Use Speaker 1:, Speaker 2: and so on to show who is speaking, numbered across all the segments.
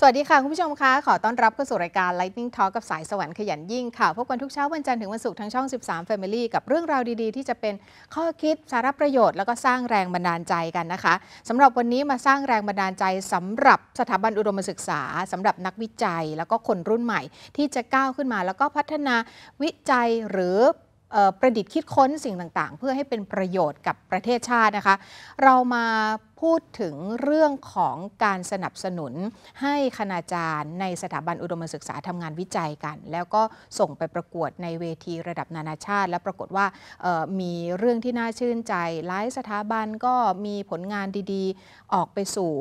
Speaker 1: สวัสดีค่ะ คุณผู้ชมคะขอต้อนรับเข้าสู่รายการ Lightning Talk กับสายสวรรค์ขยันยิ่งค่ะ พบกันทุกเช้าวันจันทร์ถึงวันศุกร์ทางช่อง 13 Family กับเรื่องราวดีๆ ที่จะเป็นข้อคิดสาระประโยชน์ แล้วก็สร้างแรงบันดาลใจกันนะคะ สำหรับวันนี้มาสร้างแรงบันดาลใจ สำหรับสถาบันอุดมศึกษา สำหรับนักวิจัย แล้วก็คนรุ่นใหม่ ที่จะก้าวขึ้นมาแล้วก็พัฒนาวิจัยหรือประดิษฐ์คิดค้นสิ่งต่างๆ เพื่อให้เป็นประโยชน์กับประเทศชาตินะคะ เรามาพูดถึงเรื่องของการสนับสนุนให้คณาจารย์ในสถาบันอุดมศึกษาทำงานวิจัยกัน แล้วก็ส่งไปประกวดในเวทีระดับนานาชาติ และปรากฏว่ามีเรื่องที่น่าชื่นใจ หลายสถาบันก็มีผลงานดีๆออกไปสู่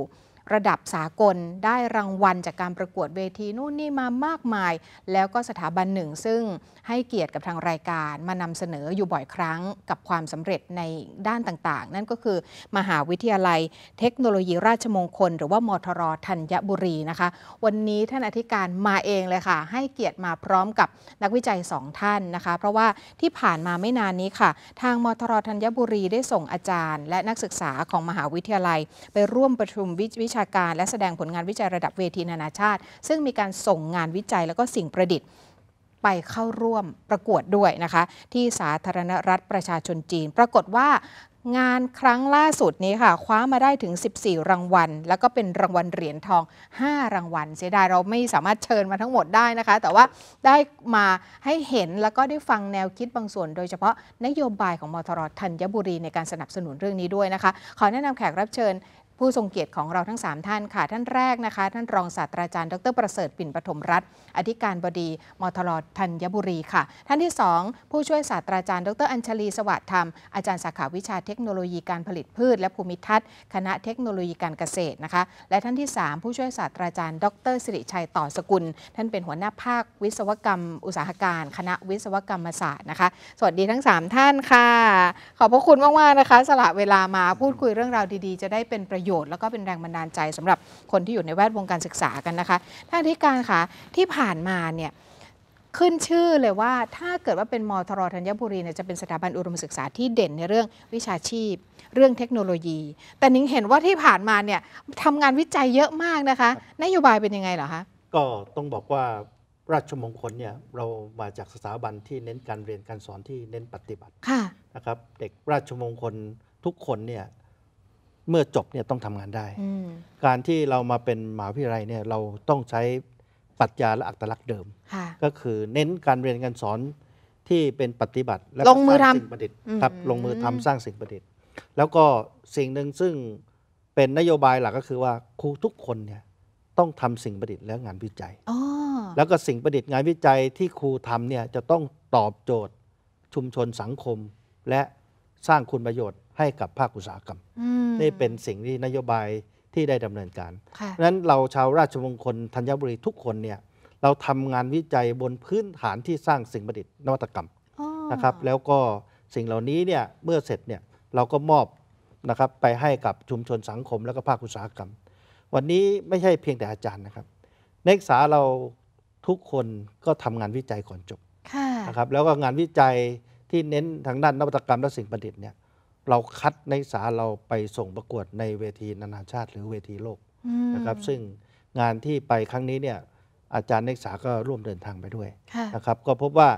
Speaker 1: ระดับสากลได้รางวัลจากการประกวดเวทีนู่นนี่มามากมาย แล้วก็สถาบันหนึ่งซึ่งให้เกียรติกับทางรายการมานำเสนออยู่บ่อยครั้งกับความสำเร็จในด้านต่าง ๆ นั่นก็คือมหาวิทยาลัยเทคโนโลยีราชมงคล หรือว่า มทรธัญบุรีนะคะ วันนี้ท่านอธิการมาเองเลยค่ะ ให้เกียรติมาพร้อมกับนักวิจัยสองท่านนะคะเพราะว่าที่ผ่านมาไม่นานนี้ค่ะ ทางมทรธัญบุรีได้ส่งอาจารย์ และนักศึกษาของมหาวิทยาลัย ไปร่วมประชุมวิชาการและแสดงผลงานวิจัยระดับเวทีนานาชาติ ซึ่งมีการส่งงานวิจัยแล้วก็สิ่งประดิษฐ์ไปเข้าร่วมประกวดด้วยนะคะ ที่สาธารณรัฐประชาชนจีน ปรากฏว่า งานครั้งล่าสุดนี้ค่ะคว้ามาได้ถึง 14 รางวัล แล้วก็เป็นรางวัลเหรียญทอง 5 รางวัล เสียดายเราไม่สามารถเชิญมาทั้งหมดได้นะคะ แต่ว่าได้มาให้เห็นแล้วก็ได้ฟังแนวคิดบางส่วน โดยเฉพาะนโยบายของมทรธัญบุรีในการสนับสนุนเรื่องนี้ด้วยนะคะขอแนะนำแขกรับเชิญผู้ทรงเกียรติของเราทั้ง 3 ท่านค่ะท่านแรกนะคะท่านรองศาสตราจารย์ดรประเสริฐปิ่นปฐมรัตน์อธิการบดีมทรธัญบุรีค่ะท่านที่2ผู้ช่วยศาสตราจารย์ ดรอัญชลีสวัสดิ์ธรรมอาจารย์สาขาวิชาเทคโนโลยีการผลิตพืชและภูมิทัศน์ คณะเทคโนโลยีการเกษตรนะคะ และท่านที่ 3 ผู้ช่วยศาสตราจารย์ดรสิริชัยต่อสกุล ท่านเป็นหัวหน้าภาควิศวกรรม อุตสาหการ คณะวิศวกรรมศาสตร์นะคะสวัสดีทั้ง 3 ท่านค่ะขอบพระคุณมากๆนะคะสละเวลามาพูดคุยเรื่องราวดีๆจะได้เป็นประโยชน์โยชน์แล้วก็เป็นแรงบันดาลใจสำหรับคนที่อยู่ในแวดวงการศึกษากันนะคะท่านที่การค่ะที่ผ่านมาเนี่ยขึ้นชื่อเลยว่าถ้าเกิดว่าเป็นมทรธัญบุรีเนี่ยจะเป็นสถาบันอุดมศึกษาที่เด่นในเรื่องวิชาชีพ เรื่องเทคโนโลยี แต่นิงเห็นว่าที่ผ่านมาเนี่ยทำงานวิจัยเยอะมากนะคะ นโยบายเป็นยังไงเหรอคะ
Speaker 2: ก็ต้องบอกว่าราชมงคลเนี่ยเรามาจากสถาบันที่เน้นการเรียนการสอนที่เน้นปฏิบัติะนะครับเด็กราชมงคลทุกคนเนี่ยเมื่อจบเนี่ยต้องทำงานได้ การที่เรามาเป็นหมหาวิทยาลัยเนี่ยเราต้องใช้ปรัชญาและอัตลักษณ์เดิม ก็คือเน้นการเรียนการสอนที่เป็นปฏิบัติและลงมือทำสิ่งประดิษฐ์ครับลงมือทำสร้างสิ่งประดิษฐ์ แล้วก็สิ่งหนึ่งซึ่งเป็นนโยบายหลักก็คือว่าครูทุกคนเนี่ยต้องทำสิ่งประดิษฐ์และงานวิจัย แล้วก็สิ่งประดิษฐ์งานวิจัยที่ครูทำเนี่ยจะต้องตอบโจทย์ ชุมชนสังคมและสร้างคุณประโยชน์ให้กับภาคอุตสาหกรรมนี่เป็นสิ่งที่นโยบายที่ได้ดำเนินการ เพราะฉะนั้นเราชาวราชมงคล ธัญบุรีทุกคนเนี่ยเราทำงานวิจัยบนพื้นฐานที่สร้างสิ่งประดิษฐ์นวัตกรรมนะครับ แล้วก็สิ่งเหล่านี้เนี่ยเมื่อเสร็จเนี่ยเราก็มอบนะครับไปให้กับชุมชนสังคม และก็ภาคอุตสาหกรรม วันนี้ไม่ใช่เพียงแต่อาจารย์นะครับ นักศึกษาเราทุกคนก็ทำงานวิจัยก่อนจบนะครับแล้วก็งานวิจัยที่เน้นทางด้านนวัตกรรม และสิ่งประดิษฐ์เนี่ยเราคัดนักศึกษาเราไปส่งประกวด ในเวทีนานาชาติหรือเวทีโลกนะครับ ซึ่งงานที่ไปครั้งนี้เนี่ยอาจารย์นักศึกษาก็ร่วมเดินทางไปด้วยนะครับก็พบว่า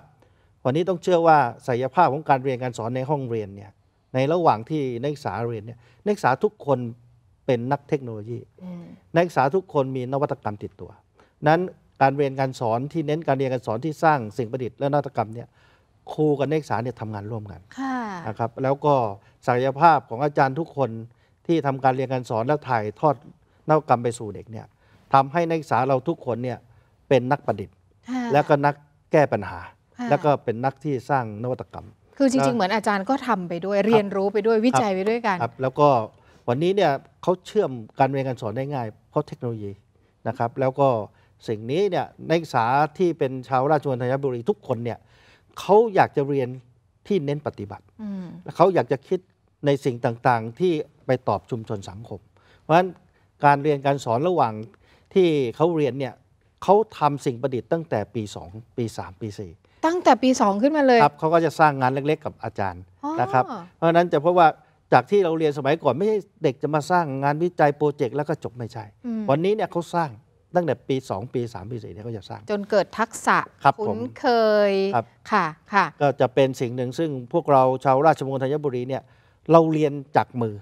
Speaker 2: วันนี้ต้องเชื่อว่าศักยภาพของการเรียนการสอนในห้องเรียนเนี่ยในระหว่างที่นักศึกษาเรียนเนี่ยนักศึกษาทุกคนเป็นนักเทคโนโลยีนักศึกษาทุกคนมีนวัตกรรมติดตัว นั้นการเรียนการสอนที่เน้นการเรียนการสอนที่สร้างสิ่งประดิษฐ์และนวัตกรรมเนี่ยครูกับนักศึกษาเนี่ยทำงานร่วมกันนะครับแล้วก็ศักยภาพของอาจารย์ทุกคนที่ทำการเรียนการสอนและถ่ายทอดนวัตกรรมไปสู่เด็กเนี่ยทำให้นักศึกษาเราทุกคนเนี่ยเป็นนักประดิษฐ์ แล้วก็นักแก้ปัญหาแล้วก็เป็นนักที่สร้างนวัตกรรม คือจริงๆเหมือ
Speaker 1: นอาจารย์ก็ทำไปด้วยเรียนรู้ไปด้วยวิจัยไปด้วยกันครั
Speaker 2: บแล้วก็วันนี้เนี่ยเขาเชื่อมการเรียนการสอนได้ง่าย เพราะเทคโนโลยีนะครับแล้วก็สิ่งนี้เนี่ยนักศึกษาที่เป็นชาวราชวงศ์ธัญบุรีทุกคนเนี่ยเขาอยากจะเรียนที่เน้นปฏิบัติเขาอยากจะคิดในสิ่งต่างๆ ที่ไปตอบชุมชนสังคม เพราะฉะนั้นการเรียนการสอนระหว่างที่เขาเรียนเนี่ยเขาทำสิ่งประดิษฐ์ตั้งแต่ปี 2ปี3ปี4
Speaker 1: ตั้งแต่ปี2ขึ้นมาเลยครั
Speaker 2: บเขาก็จะสร้างงานเล็ก ๆ กับอาจารย์นะครับ เพราะนั้นจะเพราะว่าจากที่เราเรียนสมัยก่อนไม่ใช่เด็กจะมาสร้างงานวิจัยโปรเจกต์แล้วก็จบไม่ใช่ วันนี้เนี่ยเขาสร้างตั้งแต่ปี 2 ปี 3ปี4เนี่ยเขาจะสร้าง
Speaker 1: จนเกิดทักษะคุ้นเคยค่ะค่ะ
Speaker 2: ก็จะเป็นสิ่งหนึ่ง ซึ่งพวกเราชาวราชมงคลธัญบุรีเนี่ยเราเรียนจากมือ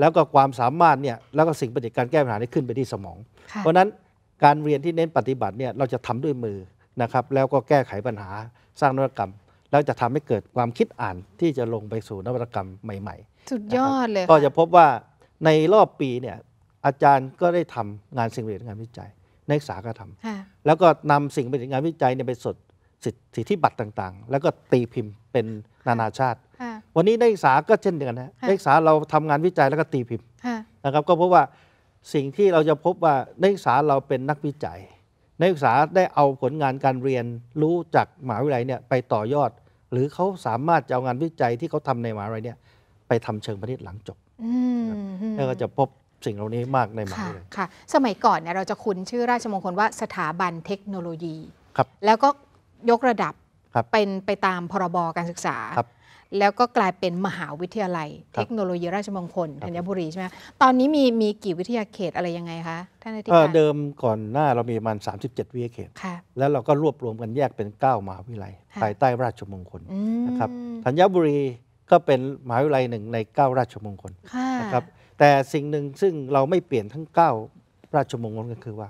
Speaker 2: แล้วก็ความสามารถเนี่ยแล้วก็สิ่งปฏิการแก้ปัญหาได้ขึ้นไปที่สมอง เพราะนั้นการเรียนที่เน้นปฏิบัติเนี่ยเราจะทำด้วยมือนะครับ แล้วก็แก้ไขปัญหาสร้างนวัตกรรมแล้วจะทำให้เกิดความคิดอ่านที่จะลงไปสู่นวัตกรรมใหม่
Speaker 1: ๆ สุดยอดเลยก็
Speaker 2: จะพบว่าในรอบปีเนี่ยอาจารย์ก็ได้ทำงานสิ่งประดิษฐ์งานวิจัย นักศึกษาก็ทำแล้วก็นำสิ่งประดิษฐ์งานวิจัยเนี่ยไปสด สิทธิบัตรต่างๆ แล้วก็ตีพิมพ์เป็นนานาชาติวันนี้นักศึกษา ก็เช่นเดียวกันนะนักศึกษาเราทำงานวิจัยแล้วก็ตีพิมพ์นะครับก็เพราะว่าสิ่งที่เราจะพบว่านักศึกษาเราเป็นนักวิจัย นักศึกษาได้เอาผลงานการเรียนรู้จากมหาวิทยาลัยเนี่ยไปต่อยอด หรือเขาสามารถจะเอางานวิจัยที่เขาทำในมหาวิทยาลัยเนี่ยไปทำเชิงพาณิชย์หลังจบแล้วก็จะพบสิ่งเหล่านี้มากในมหาวิทยาลัย
Speaker 1: ค่ะสมัยก่อนเนี่ยเราจะคุ้นชื่อราชมงคลว่าสถาบันเทคโนโลยีครับแล้วก็ยกระดับเป็นไปตามพรบการศึกษาแล้วก็กลายเป็นมหาวิทยาลัยเทคโนโลยีราชมงคล ธัญบุรีใช่ไหมตอนนี้มีมีกี่วิทยาเขตอะไรยังไงคะท่านอธิการเด
Speaker 2: ิมก่อนหน้าเรามีประมาณ37 วิทยาเขต แล้วเราก็รวบรวมกันแยกเป็น 9 มหาวิทยาลัยภายใต้ราชมงคลนะครับ ธัญบุรีก็เป็นมหาวิทยาลัยหนึ่งใน 9 ราชมงคลนะครับ แต่สิ่งหนึ่งซึ่งเราไม่เปลี่ยนทั้ง 9 ราชมงคลก็คือว่า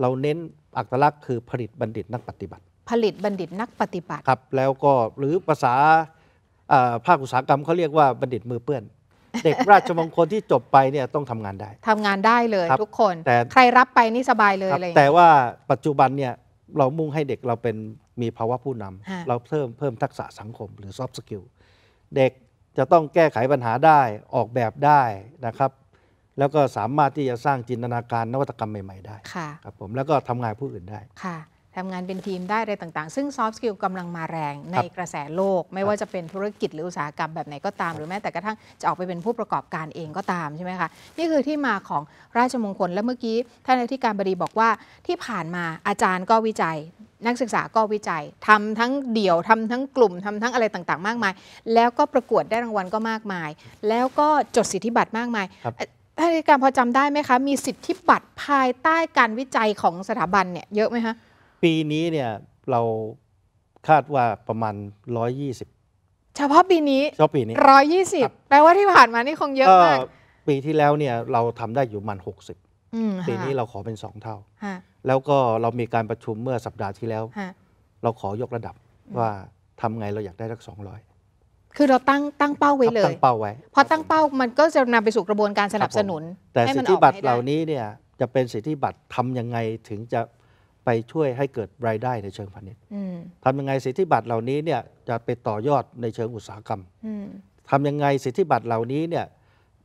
Speaker 2: เราเน้นอัตลักษณ์คือผลิตบัณฑิตนักปฏิบัติ
Speaker 1: ผลิตบัณฑิตนักปฏิบัติ
Speaker 2: ครับ แล้วก็หรือภาษาภาคอุตสาหกรรมเขาเรียกว่าบัณฑิตมือเปื้อน เด็กราชมงคลที่จบไปเนี่ยต้องทำงานได้
Speaker 1: ทำงานได้เลยทุกคนแต่ใครรับไปนี่สบายเลยเลย แต่
Speaker 2: ว่าปัจจุบันเนี่ยเรามุ่งให้เด็กเราเป็นมีภาวะผู้นำ เราเพิ่มเพิ่มทักษะสังคม หรือ soft skill เด็กจะต้องแก้ไขปัญหาได้ออกแบบได้นะครับ แล้วก็สามารถที่จะสร้างจินตนาการนวัตกรรมใหม่ๆได้ครับ ผมแล้วก็ทำงานผู้อื่นได้
Speaker 1: ค่ะทำงานเป็นทีมได้อะไรต่างๆ ซึ่งซอฟต์สกิลกำลังมาแรงในกระแสโลก ไม่ว่าจะเป็นธุรกิจหรืออุตสาหกรรมแบบไหนก็ตามหรือแม้แต่กระทั่งจะออกไปเป็นผู้ประกอบการเองก็ตามใช่ไหมคะ นี่คือที่มาของราชมงคลและเมื่อกี้ท่านอธิการบดีบอกว่าที่ผ่านมาอาจารย์ก็วิจัย นักศึกษาก็วิจัย ทำทั้งเดี่ยวทำทั้งกลุ่มทำทั้งอะไรต่างๆ มากมาย แล้วก็ประกวดได้รางวัลก็มากมาย แล้วก็จดสิทธิบัตรมากมายท่านอธิการพอจำได้ไหมคะมีสิทธิบัตรภายใต้การวิจัยของสถาบันเนี่ยเยอะไหมคะ
Speaker 2: ปี นี้เนี่ยเราคาดว่าประมาณ 120
Speaker 1: เฉพาะปีนี้เฉพาะปีนี้120แปลว่าที่ผ่านมานี่คงเยอะมาก
Speaker 2: ปีที่แล้วเนี่ยเราทำได้อยู่มัน
Speaker 1: 60ปีนี้เ
Speaker 2: ราขอเป็นสองเท่า แล้วก็เรามีการประชุมเมื่อสัปดาห์ที่แล้ว เราขอยกระดับว่าทำไงเราอยากได้สัก 200
Speaker 1: คือเราตั้งตั้งเป
Speaker 2: ้าไว้เลยตั้งเป้าไว้พอ
Speaker 1: ตั้งเป้ามันก็จะนำไปสู่กระบวนการสนับสนุน แต่สิทธิบัตรเหล่า
Speaker 2: นี้เนี่ยจะเป็นสิทธิบัตรทํำยังไงถึงจะไปช่วยให้เกิดรายได้ในเชิงพาณิชย์ทำยังไงสิทธิบัตรเหล่านี้เนี่ยจะไปต่อยอดในเชิงอุตสาหกรรม ทำยังไงสิทธิบัตรเหล่านี้เนี่ย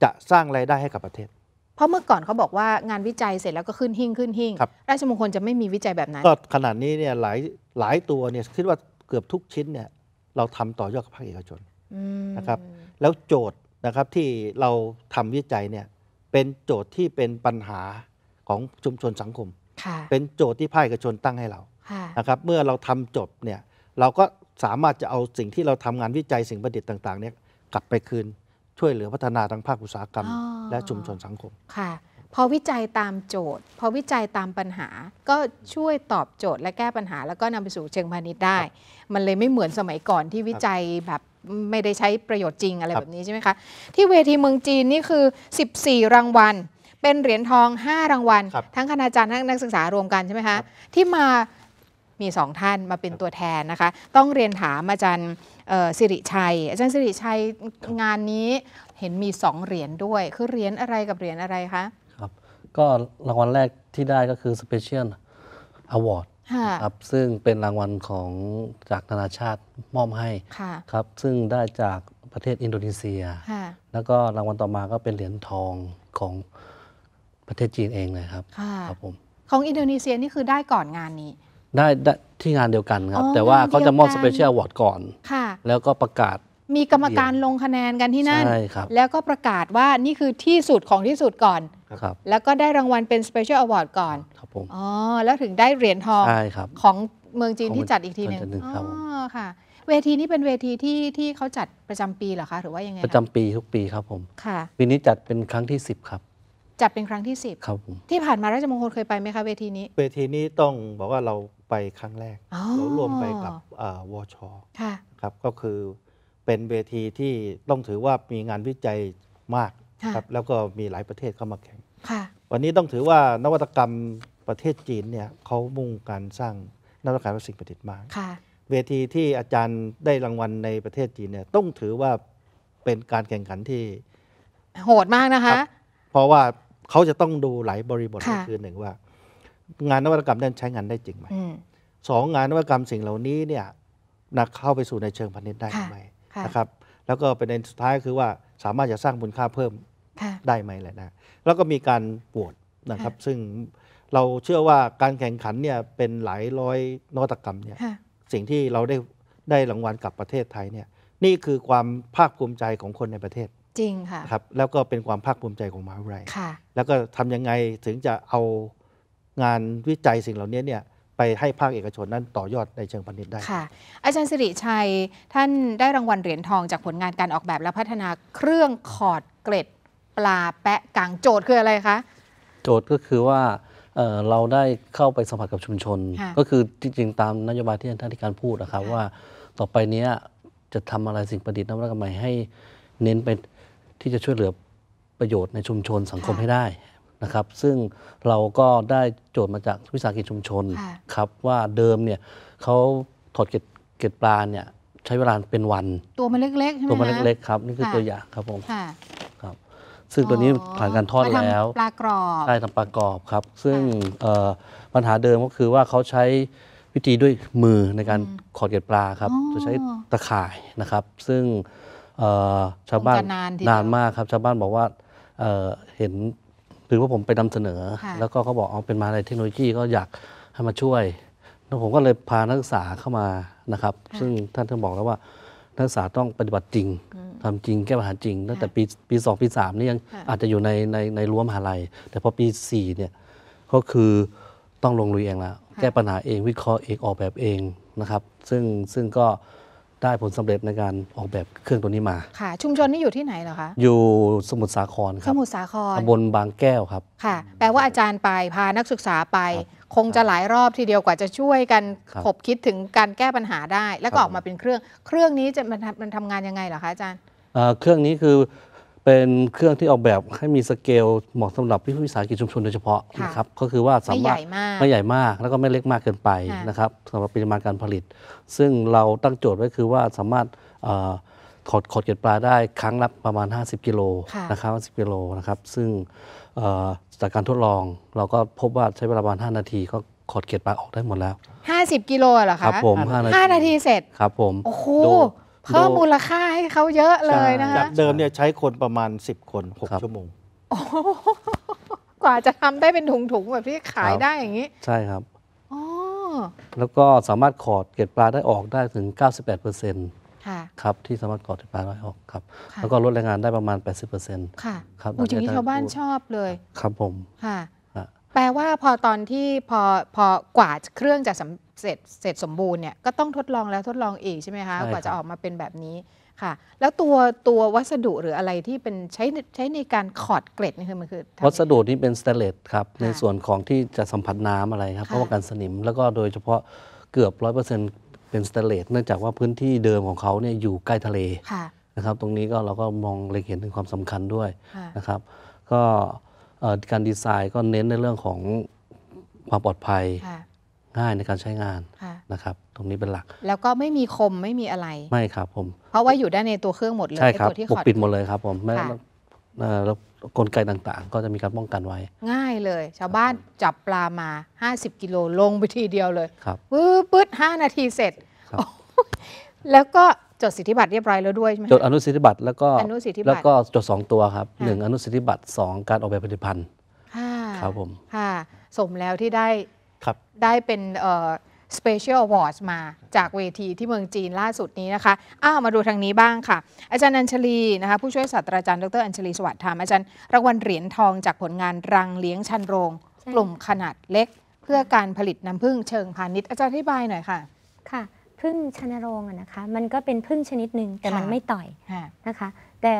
Speaker 2: จะสร้างรายได้ให้กับประเทศ
Speaker 1: เพราะเมื่อก่อนเขาบอกว่างานวิจัยเสร็จแล้วก็ขึ้นหิ่งขึ้นหิ่งราชมงคลจะไม่มีวิจัยแบบนั้น ก็
Speaker 2: ขนาดนี้เนี่ยหลายหลายตัวเนี่ยคิดว่าเกือบทุกชิ้นเนี่ยเราทำต่อยอดกับภาคเอกชนนะครับ แล้วโจทย์นะครับที่เราทำวิจัยเนี่ยเป็นโจทย์ที่เป็นปัญหาของชุมชนสังคมเป็นโจทย์ที่ภาคเอกชนตั้งให้เรานะครับ เมื่อเราทำจบเนี่ยเราก็สามารถจะเอาสิ่งที่เราทำงานวิจัยสิ่งประดิษฐ์ต่างๆเนี่ยกลับไปคืนช่วยเหลือพัฒนาทางภาคอุตสาหกรรมและชุมชนสังคม
Speaker 1: ค่ะพอวิจัยตามโจทย์พอวิจัยตามปัญหาก็ช่วยตอบโจทย์และแก้ปัญหา แล้วก็นำไปสู่เชิงพาณิชย์ได้ มันเลยไม่เหมือนสมัยก่อนที่วิจัยแบบไม่ได้ใช้ประโยชน์จริงอะไรแบบนี้ใช่ไหมคะที่เวทีเมืองจีนนี่คือ 14 รางวัลเป็นเหรียญทอง 5 รางวัล ทั้งคณาจารย์ ทั้งนักศึกษารวมกันใช่ไหมคะคที่มามีสองท่านมาเป็นตัวแทนนะคะต้องเรียนถามอาจารย์สิริชัยอาจารย์สิริชัยงานนี้เห็นมีสองเหรียญด้วย คือเหรียญอะไรกับเหรียญอะไรคะครับ
Speaker 3: ก็รางวัลแรกที่ได้ก็คือ Special Award คครับซึ่งเป็นรางวัลของจากนานาชาติมอบให้ค่ะครับซึ่งได้จากประเทศอินโดนีเซียแล้วก็รางวัลต่อมาก็เป็นเหรียญทองของประเทศจีนเองเลยครับครับผม
Speaker 1: ของอินโดนีเซียนี่คือได้ก่อนงานนี้
Speaker 3: ได้ที่งานเดียวกันครับ แต่ว่าเขาจะมอบสเปเชียลอวอร์ดก่อนค่ะ แล้วก็ประกาศ
Speaker 1: มีกรรมการลงคะแนนกันที่นั่นแล้วก็ประกาศว่านี่คือที่สุดของที่สุดก่อนแล้วก็ได้รางวัลเป็นสเ p e c i a l วอร์ดก่อนครับผมอ๋อแล้วถึงได้เหรียญทองใช่ครับของเมืองจีนที่จัดอีกทีหนึ่งอ๋อค่ะ เวทีนี้เป็นเวทีที่ที่เขาจัดประจำปีเหรอคะ หรือว่ายังไงประจ
Speaker 3: ำปีทุกปีครับผมค่ะปีนี้จัดเป็นครั้งที่ 10ครับ
Speaker 1: จัดเป็นครั้งที่ิบครับที่ผ่านมาราชมงคลเคยไปไหมคะเวทีนี้
Speaker 2: เวทีนี้ต้องบอกว่าเราไปครั้งแรกเราร่วมไปกับอวชค่ะครับก็คือเป็นเวทีที่ต้องถือว่ามีงานวิจัยมากครับแล้วก็มีหลายประเทศเข้ามาแข่งค่ะ วันนี้ต้องถือว่านวัตกรรมประเทศจีนเนี่ยเขามุ่งการสร้างนวัตกรรมสิ่งประดิษฐ์มากค่ะเวทีที่อาจารย์ได้รางวัลในประเทศจีนเนี่ยต้องถือว่าเป็นการแข่งขันที่
Speaker 1: โหดมากนะคะ
Speaker 2: เพราะว่าเขาจะต้องดูหลายบริบทคือหนึ่งว่า งานนวัตกรรมนั้นใช้งานได้จริงไหมสองงานนวัตกรรมสิ่งเหล่านี้เนี่ยนักเข้าไปสู่ในเชิงพาณิชย์ได้ไหมนะครับ แล้วก็ประเด็นสุดท้าย คือว่าสามารถจะสร้างมูลค่าเพิ่มได้ไหมแหละนะแล้วก็มีการโหวตนะครับ ซึ่งเราเชื่อว่าการแข่งขันเนี่ยเป็นหลายร้อยนวัตกรรมเนี่ยสิ่งที่เราได้ได้รางวัลกับประเทศไทยเนี่ยนี่คือความภาคภูมิใจของคนในประเทศจริงค่ะครับ แล้วก็เป็นความภาคภูมิใจของมหาวิทยาลัยค่ะแล้วก็ทำยังไง ถึงจะเอางานวิจัยสิ่งเหล่านี้เนี่ย ไปให้ภาคเอกชนนั้นต่อยอดในเชิงพาณิชย์ได้ค่
Speaker 1: ะอาจารย์สิริชัยท่านได้รางวัลเหรียญทองจากผลงานการออกแบบและพัฒนาเครื่องขอดเกล็ด ปลาแปะกังโจทย์คืออะไรคะ
Speaker 3: โจทย์ก็คือว่าเราได้เข้าไปสัมผัสกับชุมชน ก็คือจริงๆตามนโยบายที่ท่านที่การพูดนะครับว่าต่อไปนี้จะทำอะไรสิ่งประดิษฐ์นวัตกรรมใหม่ให้เน้นไปที่จะช่วยเหลือประโยชน์ในชุมชนสังคมให้ได้นะครับ ซึ่งเราก็ได้โจทย์มาจากวิสาหกิจชุมชนครับ ว่าเดิมเนี่ยเขาถอดเกล็ดเกปลาเนี่ยใช้เวลาเป็นวัน
Speaker 1: ตัวมันเล็กๆใช่ไหมตัวมันเล็
Speaker 3: กๆครับนี่คือตัวอย่างครับผมครับ ซึ่งตัวนี้ผ่านการทอดแล้วปลากรอบใช่ทำปลากรอบครับ ซึ่งปัญหาเดิมก็คือว่าเขาใช้วิธีด้วยมือในการขอดเกล็ดปลาครับจะใช้ตะข่ายนะครับ ซึ่งชาวบ้านนานนานมากครับ ชาวบ้านบอกว่า เห็นคือว่าผมไปนำเสนอแล้วก็เขาบอกเอาเป็นมาในเทคโนโลยีก็อยากให้มาช่วย แล้วผมก็เลยพานักศึกษาเข้ามานะครับ ซึ่งท่านท่านบอกแล้วว่านักศึกษาต้องปฏิบัติจริงทำจริงแก้ปัญหาจริงตั้งแต่ปีปีสองปีสามนี่ยัง อาจจะอยู่ในในในรั้วมหาลัยแต่พอปีสี่เนี่ยก็คือต้องลงลุยเองแล้วแก้ปัญหาเองวิเคราะห์เองออกแบบเองนะครับซึ่งซึ่งก็ได้ผลสำเร็จในการออกแบบเครื่องตัวนี้มา
Speaker 1: ค่ะ ชุมชนนี่อยู่ที่ไหนเหรอคะ
Speaker 3: อยู่สมุทรสาครครับ
Speaker 1: สมุทรสาครตำบ
Speaker 3: ลบางแก้วครับ
Speaker 1: ค่ะ แปลว่าอาจารย์ไปพานักศึกษาไปคงจะหลายรอบทีเดียวกว่าจะช่วยกันขบคิดถึงการแก้ปัญหาได้ แล้วก็ออกมาเป็นเครื่อง เครื่องนี้จะมันมันทำงานยังไงเหรอคะอาจารย์
Speaker 3: เครื่องนี้คือเป็นเครื่องที่ออกแบบให้มีสเกลเหมาะสำหรับพิพิธภัณฑ์กิจชุมชนโดยเฉพาะนะครับก็คือว่าสามารถไม่ใหญ่มาก แล้วก็ไม่เล็กมากเกินไปนะครับสำหรับปริมาณการผลิต ซึ่งเราตั้งโจทย์ไว้คือว่าสามารถขอดขอดเก็ดปลาได้ครั้งละประมาณ 50 กิโลนะครับ50กิโลนะครับ ซึ่งจากการทดลองเราก็พบว่าใช้เวลาประมาณ 5 นาที ก็ขอดเก็ดปลาออกได้หมดแล้ว
Speaker 1: 50กิโลเหรอคะครับ
Speaker 3: ผมา5นาทีเสร็จครับผมโอ้โหเพิ่มมู
Speaker 1: ลค่าให้เขาเยอะเลยนะคะจากเดิ
Speaker 2: มเนี่ยใช้คนประมาณ10คน6ชั่วโมง
Speaker 1: กว่าจะทำได้เป็นถุงๆแบบที่ขายได้อย่างนี้
Speaker 3: ใช่ครับแล้วก็สามารถขอดเกล็ดปลาได้ออกได้ถึง98%ครับ ที่สามารถขอดเกล็ดปลาได้ออกครับ แล้วก็ลดแรงงานได้ประมาณ 80%ค่ะครับอย่างนี้ชาวบ้านชอบเลยครับผม
Speaker 1: ค่ะแปลว่าพอตอนที่พอพอกว่าเครื่องจะสเสร็จเสร็จสมบูรณ์เนี่ย ก็ต้องทดลองแล้วทดลองอีกใช่ไหมคะกว่าจะออกมาเป็นแบบนี้ค่ะ แล้วตัวตัววัสดุหรืออะไรที่เป็นใช้ใช้ในการขอดเกล็ดนี่คือมันคือ
Speaker 3: วัสดุนี้เป็นสเตเลสครับ ในส่วนของที่จะสัมผัสน้ำอะไรครับเพราะว่ากันสนิม แล้วก็โดยเฉพาะเกือบร้อยเปอร์เซ็นต์เป็นสเตเลสเนื่องจากว่าพื้นที่เดิมของเขาเนี่ยอยู่ใกล้ทะเลนะครับ ตรงนี้ก็เราก็มองเล็งเห็นถึงความสำคัญด้วยนะครับ ก็การดีไซน์ก็เน้นในเรื่องของความปลอดภัยง่ายในการใช้งานนะครับ ตรงนี้เป็นหลัก
Speaker 1: แล้วก็ไม่มีคมไม่มีอะไร ไม่ครับผม เพราะว่าอยู่ได้ในตัวเครื่องหมดเลยใช่ครับปกปิดหมด
Speaker 3: เลยครับผมแม้แล้วกลไกต่างๆ ก็จะมีการป้องกันไว้
Speaker 1: ง่ายเลย ชาวบ้านจับปลามา 50กิโลลงไปทีเดียวเลยครับปื๊ดห้านาทีเสร็จ แล้วก็จดสิทธิบัตรเรียบร้อยแล้วด้วยใช่ไหมจดอ
Speaker 3: นุสิทธิบัตรแล้วก็อนุสิทธิบัตรแล้วก็จด2ตัวครับหนึ่งอนุสิทธิบัตร 2 การออกแบบผลิตภัณฑ์ครับผม
Speaker 1: ค่ะสมแล้วที่ได้ครับ ได้เป็นเอ่อ Special Awards มาจากเวทีที่เมืองจีนล่าสุดนี้นะคะอ้าวมาดูทางนี้บ้างค่ะ อาจารย์อัญชลีนะคะผู้ช่วยศาสตราจารย์ดรอัญชลีสวัสดิ์ธรรมอาจารย์รางวัลเหรียญทองจากผลงานรังเลี้ยงชันโรง กลุ่มขนาดเล็ก เพื่อการผลิตน้ำผึ้งเชิงพาณิชย์ อาจารย์อธิบายหน่อยค่ะ
Speaker 4: ค่ะพึ่งชนโรงนะคะ มันก็เป็นพึ่งชนิดหนึ่งแต่มันไม่ต่อ
Speaker 1: ยนะคะ
Speaker 4: แต่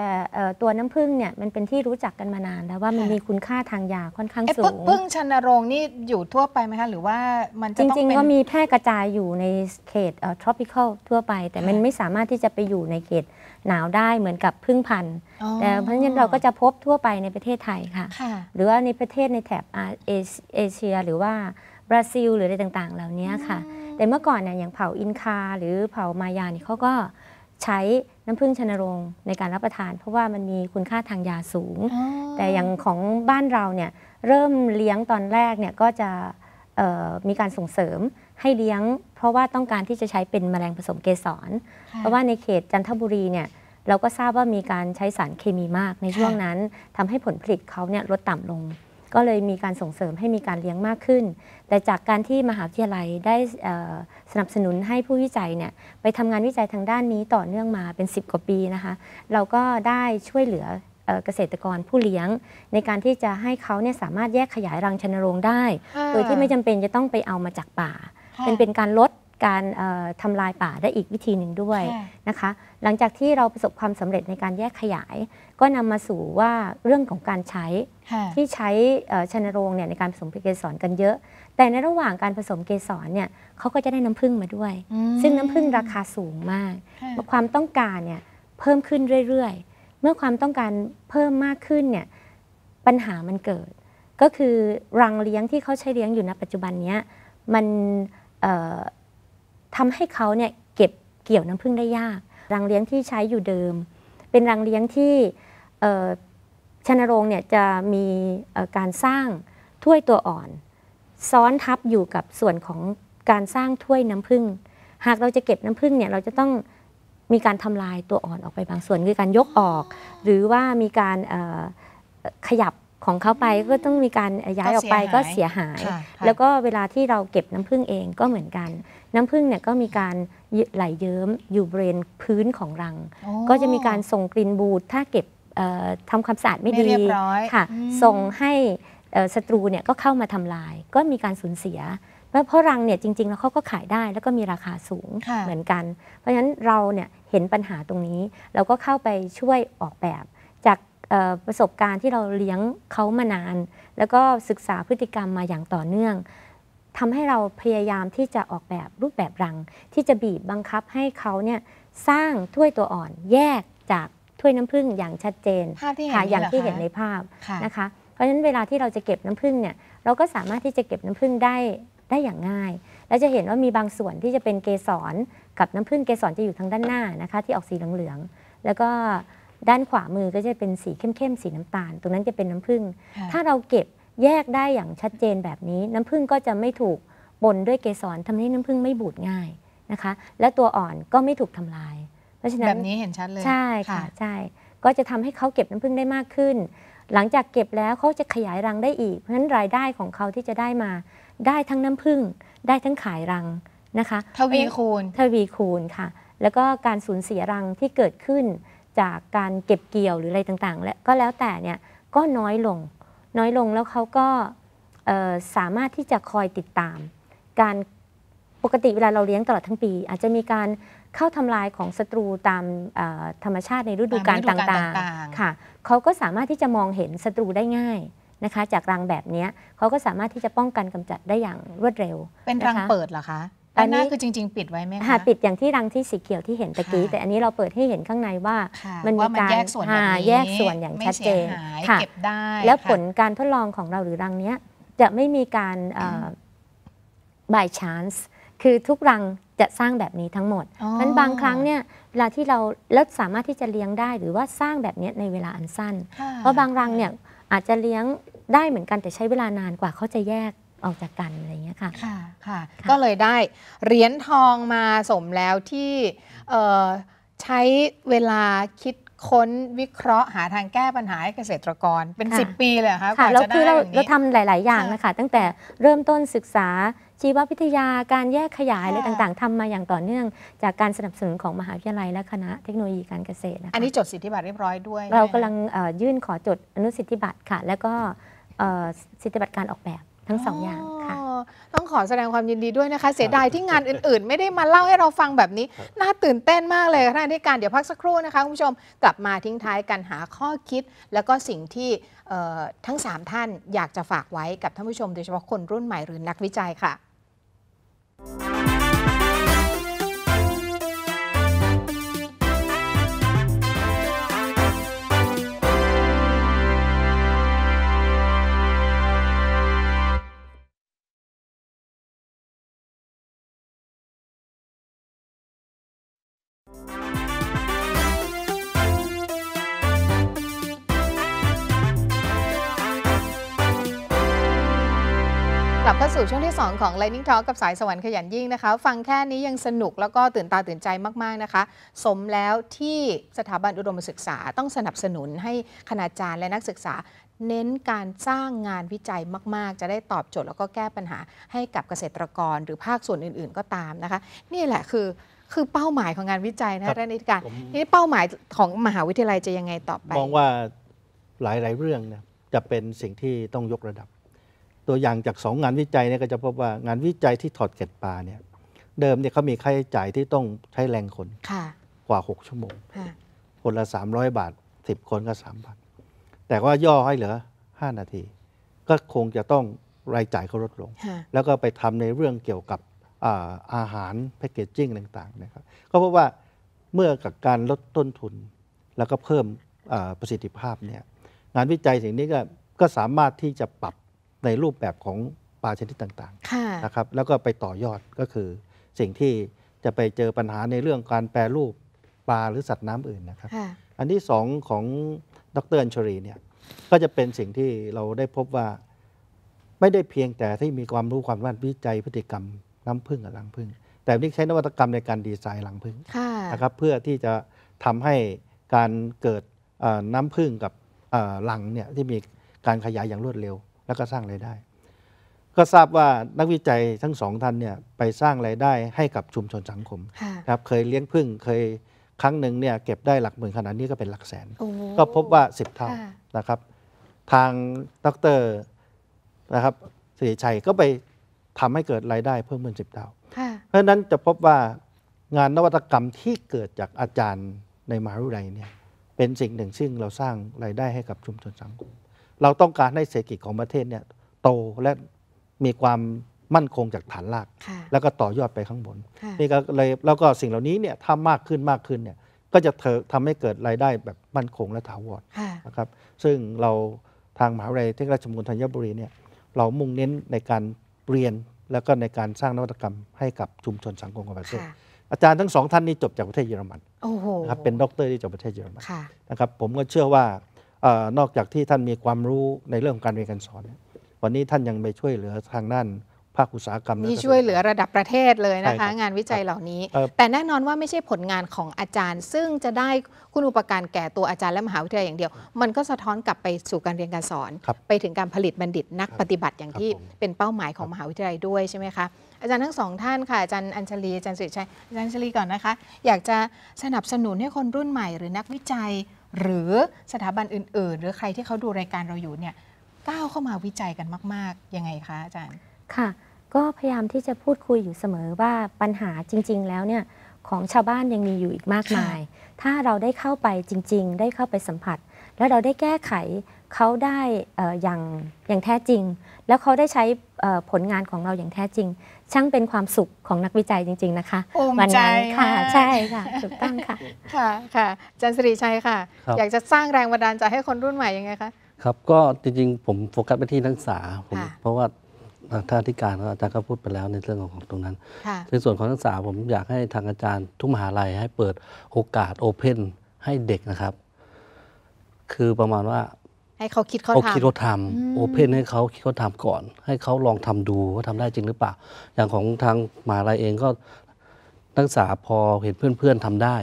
Speaker 4: ตัวน้ำพึ่งเนี่ยมันเป็นที่รู้จักกันมานานแล้วว่ามันมีคุณค่าทางยาค่อนข้างสูงพึ่ง
Speaker 1: ชนโรงนี่อยู่ทั่วไปไหมคะหรือว่ามันจะจริงๆก็มี
Speaker 4: แพร่กระจายอยู่ในเขต tropical ทั่วไป แต่มันไม่สามารถที่จะไปอยู่ในเขตหนาวได้เหมือนกับพึ่งพันธุ์แต่เพราะฉะนั้นเราก็จะพบทั่วไปในประเทศไทยค่ะ หรือว่าในประเทศในแถบเอเชียหรือว่าบราซิลหรืออะไรต่างๆเหล่านี้ค่ะแต่เมื่อก่อนเนี่ยอย่างเผาอินคาหรือเผามายาเนี่ยเขาก็ใช้น้ำผึ้งชนโรงในการรับประทานเพราะว่ามันมีคุณค่าทางยาสูง แต่อย่างของบ้านเราเนี่ยเริ่มเลี้ยงตอนแรกเนี่ยก็จะมีการส่งเสริมให้เลี้ยง เพราะว่าต้องการที่จะใช้เป็นแมลงผสมเกสรเพราะว่าในเขตจันทบุรีเนี่ยเราก็ทราบว่ามีการใช้สารเคมีมากในช่วงนั้นทำให้ผลผลิตเขาเนี่ยลดต่ำลงก็เลยมีการส่งเสริมให้มีการเลี้ยงมากขึ้น แต่จากการที่มหาวิทยาลัยได้สนับสนุนให้ผู้วิจัยเนี่ยไปทำงานวิจัยทางด้านนี้ต่อเนื่องมาเป็น 10กว่าปีนะคะ เราก็ได้ช่วยเหลือเกษตรกรผู้เลี้ยง ในการที่จะให้เขาเนี่ยสามารถแยกขยายรังชนโรงได้ โดยที่ไม่จำเป็นจะต้องไปเอามาจากป่า เป็นเป็นการลดการทำลายป่าได้อีกวิธีหนึ่งด้วยนะคะหลังจากที่เราประสบความสำเร็จในการแยกขยาย ก็นำมาสู่ว่าเรื่องของการใช้ที่ใช้ชนโรงเนี่ยในการผสมเกสรกันเยอะ แต่ในระหว่างการผสมเกสรเนี่ยเขาก็จะได้น้ำผึ้งมาด้วย ซึ่งน้ำผึ้งราคาสูงมาก ความต้องการเนี่ยเพิ่มขึ้นเรื่อยๆเมื่อความต้องการเพิ่มมากขึ้นเนี่ยปัญหามันเกิด ก็คือรังเลี้ยงที่เขาใช้เลี้ยงอยู่ในปัจจุบันนี้มันทำให้เขาเนี่ยเก็บเกี่ยวน้ำผึ้งได้ยากรังเลี้ยงที่ใช้อยู่เดิม เป็นรังเลี้ยงที่ชนโรงเนี่ยจะมีการสร้าง ถ้วยตัวอ่อน ซ้อนทับอยู่กับส่วนของการสร้างถ้วยน้ำผึ้งหากเราจะเก็บน้ำผึ้งเนี่ยเราจะต้องมีการทำลายตัวอ่อนออกไปบางส่วนคือการยกออกหรือว่ามีการขยับของเขาไปก็ต้องมีการย้ายออกไปก็เสียหาย แล้วก็เวลาที่เราเก็บน้ำผึ้งเองก็เหมือนกัน น้ำผึ้งเนี่ยก็มีการไหลเยิ้มอยู่บริเวณพื้นของรัง ก็จะมีการส่งกลิ่นบูด ถ้าเก็บทำความสะอาดไม่ดีค่ะ ส่งให้ศัตรูเนี่ย ก็เข้ามาทำลาย ก็มีการสูญเสีย เพราะรังเนี่ยจริง ๆแล้วเขาก็ขายได้แล้วก็มีราคาสูงเหมือนกัน เพราะฉะนั้นเราเนี่ยเห็นปัญหาตรงนี้เราก็เข้าไปช่วยออกแบบประสบการณ์ที่เราเลี้ยงเขามานาน แล้วก็ศึกษาพฤติกรรมมาอย่างต่อเนื่องทำให้เราพยายามที่จะออกแบบรูปแบบรังที่จะบีบบังคับให้เขาเนี่ยสร้างถ้วยตัวอ่อนแยกจากถ้วยน้ำผึ้งอย่างชัดเจนภาพที่เห็นอย่างที่เห็นในภาพนะคะเพราะฉะนั้นเวลาที่เราจะเก็บน้ำผึ้งเนี่ยเราก็สามารถที่จะเก็บน้ำผึ้งได้ได้อย่างง่าย และจะเห็นว่ามีบางส่วนที่จะเป็นเกสรกับน้ำผึ้งเกสรจะอยู่ทางด้านหน้านะคะ ที่ออกสีเหลืองๆแล้วก็ด้านขวามือก็จะเป็นสีเข้มๆสีน้ำตาล ตรงนั้นจะเป็นน้ำผึ้งถ้าเราเก็บแยกได้อย่างชัดเจนแบบนี้น้ำผึ้งก็จะไม่ถูกบนด้วยเกสรทำให้น้ำผึ้งไม่บูดง่ายนะคะ และตัวอ่อนก็ไม่ถูกทำลาย
Speaker 1: เพราะฉะนั้นแบบนี้เห็นชัดเลยใช่ค่ะ
Speaker 4: ใช่ก็จะทำให้เขาเก็บน้ำผึ้งได้มากขึ้น หลังจากเก็บแล้วเขาจะขยายรังได้อีกเพราะฉะนั้นรายได้ของเขาที่จะได้มาได้ทั้งน้ำผึ้งได้ทั้งขายรังนะคะ ทวีคูณทวีคูณค่ะ แล้วก็การสูญเสียรังที่เกิดขึ้นจากการเก็บเกี่ยวหรืออะไรต่างๆ และก็แล้วแต่เนี่ยก็น้อยลง น้อยลงแล้วเขาก็สามารถที่จะคอยติดตาม การปกติเวลาเราเลี้ยงตลอดทั้งปี อาจจะมีการเข้าทำลายของศัตรูตามธรรมชาติในฤดูกาลต่างๆค่ะเขาก็สามารถที่จะมองเห็นศัตรูได้ง่ายนะคะ จากรังแบบนี้เขาก็สามารถที่จะป้องกันกำจัดได้อย่างรวดเร็วเป็นรังเปิดเหรอคะอันนี้คือ
Speaker 1: จริง ๆ ปิดไว้ไหมคะ
Speaker 4: ปิดอย่างที่รังที่สีเขียวที่เห็นตะกี้ แต่อันนี้เราเปิดให้เห็นข้างในว่ามันมีการแยกส่วนแนี้แยกส่วนอย่างชัดเจนค่ะเก็บได้แล้วผลการทดลองของเราหรือรังเนี้ยจะไม่มีการ by chance คือทุกรังจะสร้างแบบนี้ทั้งหมดเนั้นบางครั้งเนี่ยเวลาที่เราแล้วสามารถที่จะเลี้ยงได้ หรือว่าสร้างแบบนี้ในเวลาอันสั้น เพราะบางรังเนี่ยอาจจะเลี้ยงได้เหมือนกันแต่ใช้เวลานานกว่าเขาจะแยกออกจากกัน อะไรเงี้ยค่ะ ค่ะ
Speaker 1: ค่ะ ก็เลยได้เหรียญทองมาสมแล้วที่ใช้เวลาคิดค้นวิเคราะห์ หาทางแก้ปัญหาให้เกษตรกรเป็น 10 ปีเลยค่ะค่ะแล้วคือเราเรา
Speaker 4: ทำหลาย ๆ อย่างนะคะ ตั้งแต่เริ่มต้นศึกษาชีววิทยาการแยกขยายอะไรต่าง ๆ ทำมาอย่างต่อเนื่องจากการสนับสนุนของมหาวิทยาลัยและคณะเทคโนโลยีการเกษตรนะคะอัน
Speaker 1: นี้จดสิทธิบัตรเรียบร้อยด้วยเรากำลัง
Speaker 4: ยื่นขอจดอนุสิทธิบัตรค่ะแล้วก็สิทธิบัตรการออกแบบทั้ง
Speaker 1: สองอย่างค่ะต้องขอแสดงความยินดีด้วยนะคะ เสียดายที่งานอื่นๆ ไม่ได้มาเล่าให้เราฟังแบบนี้ น่าตื่นเต้นมากเลยท่านที่การเดี๋ยวพักสักครู่นะคะคุณผู้ชมกลับมาทิ้งท้ายกันหาข้อคิด แล้วก็สิ่งที่ทั้ง 3 ท่านอยากจะฝากไว้กับท่านผู้ชมโดยเฉพาะคนรุ่นใหม่หรือนักวิจัยค่ะลับเข้าสู่ช่วงที่ 2 ของ Lightning Talk กับสายสวรรค์ขยันยิ่งนะคะ ฟังแค่นี้ยังสนุกแล้วก็ตื่นตาตื่นใจมาก ๆ นะคะ สมแล้วที่สถาบันอุดมศึกษาต้องสนับสนุนให้คณาจารย์และนักศึกษา เน้นการสร้างงานวิจัยมากๆ จะได้ตอบโจทย์แล้วก็แก้ปัญหาให้กับเกษตรกรหรือภาคส่วนอื่นๆ ก็ตามนะคะนี่แหละคือคือเป้าหมายของงานวิจัยนะคะท่านนิติการนี่เป้าหมายของมหาวิทยาลัยจะยังไง
Speaker 2: ต่อไปมองว่าหลายๆ เรื่องนะจะเป็นสิ่งที่ต้องยกระดับตัวอย่างจาก 2 งานวิจัยเนี่ยก็จะพบว่างานวิจัยที่ถอดเกล็ดปลาเนี่ย เดิมเนี่ยเขามีค่าใช้จ่ายที่ต้องใช้แรงคนกว่า 6 ชั่วโมงคนละ 300 บาท 10 คนก็3บาท แต่ว่าย่อให้เหลือ 5 นาที ก็คงจะต้องรายจ่ายเขาลดลง แล้วก็ไปทำในเรื่องเกี่ยวกับอาอาหารแพคเกจจิ้งต่างๆนะครับก็เพราะว่าเมื่อกับการลดต้นทุน แล้วก็เพิ่มประสิทธิภาพเนี่ยงานวิจัยสิ่งนี้ก็ก็สามารถที่จะปรับในรูปแบบของปลาชนิดต่างๆ นะครับ แล้วก็ไปต่อยอดก็คือสิ่งที่จะไปเจอปัญหาในเรื่องการแปรรูปปลาหรือสัตว์น้ำอื่นนะครับอันที่สองของดรอัญชรีเนี่ยก็จะเป็นสิ่งที่เราได้พบว่าไม่ได้เพียงแต่ที่มีความรู้ความว่าวิจัยพฤติกรรมน้ำพึ่งกับลังพึ่ง แต่นี่ใช้นวัตกรรมในการดีไซน์หลังพึ่งนะครับเพื่อที่จะทำให้การเกิดน้ำพึ่งกับหลังเนี่ยที่มีการขยายอย่างรวดเร็วแล้วก็สร้างไรายได้ ก็ทราบว่านักวิจัยทั้งสองท่านเนี่ยไปสร้างไรายได้ให้กับชุมชนสังคมครับ เคยเลี้ยงพึ่งเคยครั้งหนึ่งเนี่ยเก็บได้หลักหมื่นขนาดนี้ก็เป็นหลักแสน ก็พบว่า10เท่านะครับ ทางดรนะครับสิริชัยก็ไปทำให้เกิดรายได้เพิ่มขึ้นสิบเท่าเพราะนั้นจะพบว่างานนวัตกรรมที่เกิดจากอาจารย์ในมหาวิทยาลัยเนี่ยเป็นสิ่งหนึ่งซึ่งเราสร้างรายได้ให้กับชุมชนสังคมเราต้องการให้เศรษฐกิจของประเทศเนี่ยโตและมีความมั่นคงจากฐานราก แล้วก็ต่อยอดไปข้างบนนี่ก็เลยแล้วก็สิ่งเหล่านี้เนี่ยถ้ามากขึ้นมากขึ้นเนี่ยก็จะเถทำให้เกิดรายได้แบบมั่นคงและถาวรนะครับซึ่งเราทางมหาวิทยาลัยเทคโนโลยีมงคลธัญบุรีเนี่ยเรามุ่งเน้นในการเรียนแล้วก็ในการสร้างนวัตกรรมให้กับชุมชนสังคมของประเทศอาจารย์ทั้งสองท่านนี้จบจากประเทศเยอรมันนะครับเป็นด็อกเตอร์ที่จบประเทศเยอรมันนะครับ ผมก็เชื่อว่านอกจากที่ท่านมีความรู้ในเรื่องการเรียนการสอน วันนี้ท่านยังไปช่วยเหลือทางด้านภาคอุตสาหกรรมนี่ช่วยเ
Speaker 1: หลือระดับประเทศเลยนะคะ งานวิจัยเหล่านี้ แต่แน่นอนว่าไม่ใช่ผลงานของอาจารย์ ซึ่งจะได้คุณอุปการแก่ตัวอาจารย์และมหาวิทยาลัยอย่างเดียว มันก็สะท้อนกลับไปสู่การเรียนการสอน ไปถึงการผลิตบัณฑิตนักปฏิบัติอย่างที่เป็นเป้าหมายของมหาวิทยาลัยด้วยใช่ไหมคะอาจารย์ทั้งสองท่านค่ะอาจารย์อัญชลีอาจารย์สุธิชัยอาจารย์อัญชลีก่อนนะคะ อยากจะสนับสนุนให้คนรุ่นใหม่หรือนักวิจัยหรือสถาบันอื่นๆ หรือใครที่เขาดูรายการเราอยู่เนี่ยก้าวเข้ามาวิจัยกันมาก ๆ ยังไงคะอาจารย์
Speaker 4: ค่ะ ก็พยายามที่จะพูดคุยอยู่เสมอว่าปัญหาจริงๆแล้วเนี่ย ของชาวบ้านยังมีอยู่อีกมากมายถ้าเราได้เข้าไปจริงๆ ได้เข้าไปสัมผัส แล้วเราได้แก้ไขเขาได้อย่างอย่างแท้จริง แล้วเขาได้ใช้ผลงานของเราอย่างแท้จริง ช่างเป็นความสุขของนักวิจัยจริง ๆนะคะว
Speaker 3: ั
Speaker 2: นนั้น
Speaker 1: ค่ะใช่ค่ะถูกต้องค่ะค่ะค่ะจันสิริชัยค่ะ อยากจะสร้างแรงบันดาลใจให้คนรุ่นใหม่ยังไงคะ
Speaker 3: ครับก็จริง ๆ ผมโฟกัสไปที่นักศึกษาผมเพราะว่าท่าที่การอาจารย์ก็พูดไปแล้วในเรื่องของตรงนั้นในส่วนของนักศึกษาผมอยากให้ทางอาจารย์ ทุกมหาลัยให้เปิดโอกาสโอเพนให้เด็กนะครับ คือประมาณว่า
Speaker 1: ให้เขาคิดเขาทำคิดเขา
Speaker 3: ทำโอเพนให้เขาคิดเขาทำก่อน ให้เขาลองทำดูว่าทำได้จริงหรือเปล่าอย่างของทางมหาลัยเองก็นักศึกษาพอเห็นเพื่อน ๆทำได้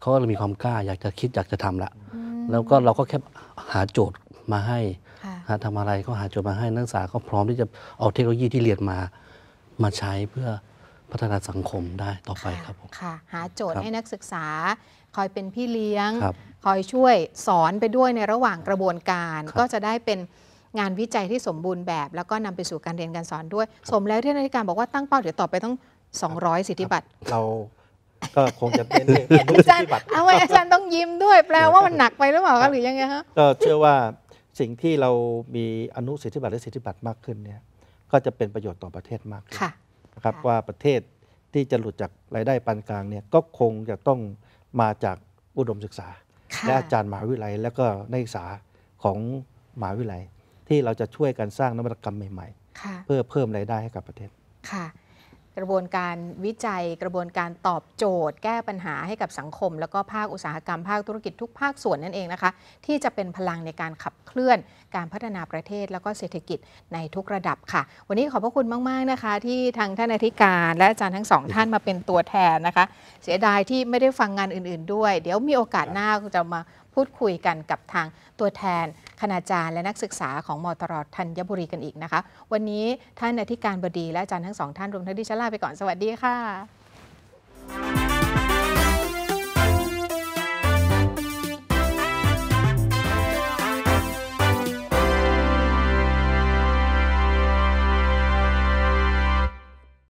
Speaker 3: เขาก็มีความกล้าอยากจะคิดอยากจะทำละแล้วก็เราก็แค่หาโจทย์มาให้ะทำอะไรก็หาโจทย์มาให้นักศึกษาก็พร้อมที่จะเอาเทคโนโลยีที่เรียนมา มาใช้เพื่อพัฒนาสังคมได้ต่อไปครับผม
Speaker 1: ค่ะหาโจทย์ให้นักศึกษา คอยเป็นพี่เลี้ยง คอยช่วยสอนไปด้วยในระหว่างกระบวนการ ก็จะได้เป็นงานวิจัยที่สมบูรณ์แบบ แล้วก็นำไปสู่การเรียนการสอนด้วยสมแล้วที่นักการบอกว่าตั้งเป้าเดี๋ยวต่อไปต้อง 200 สิทธิบัตร
Speaker 2: เรา ก็คงจะเป็นอธิ
Speaker 1: บัต์เอาไว้อาจารย์ต้องยิ้มด้วย แปลว่ามันหนักไปหรือเปล่าหรือยังไงฮะ
Speaker 2: ก็เชื่อว่าสิ่งที่เรามีอนุสิทธิบัตรและสิทธิบัตรมากขึ้นเนี่ยก็จะเป็นประโยชน์ต่อประเทศมากขึ้นนะครับว่าประเทศที่จะหลุดจากรายได้ปานกลางเนี่ยก็คงจะต้องมาจากอุดมศึกษา และอาจารย์มหาวิทยาลัย แล้วก็นักศึกษา ของมหาวิทยาลัย ที่เราจะช่วยกันสร้างนวัตกรรมใหม่ๆเพื่อเพิ่มรายได้ให้กับประเทศ
Speaker 1: ค่ะกระบวนการวิจัยกระบวนการตอบโจทย์ แก้ปัญหาให้กับสังคม แล้วก็ภาคอุตสาหกรรม ภาคธุรกิจทุกภาคส่วนนั่นเองนะคะ ที่จะเป็นพลังในการขับเคลื่อน การพัฒนาประเทศ แล้วก็เศรษฐกิจในทุกระดับค่ะ วันนี้ขอบพระคุณมาก ๆนะคะ ที่ทางท่านอธิการ และอาจารย์ทั้งสองท่านมาเป็นตัวแทนนะคะ เสียดายที่ไม่ได้ฟังงานอื่น ๆ ด้วย เดี๋ยวมีโอกาสหน้าจะมาพูดคุยกันกับทางตัวแทนคณาจารย์และนักศึกษาของมอตรธัญบุรีกันอีกนะคะ วันนี้ท่านอธิการบดีและอาจารย์ทั้งสองท่านรวมทั้งดิฉันลาไปก่อน สวัสดีค่ะ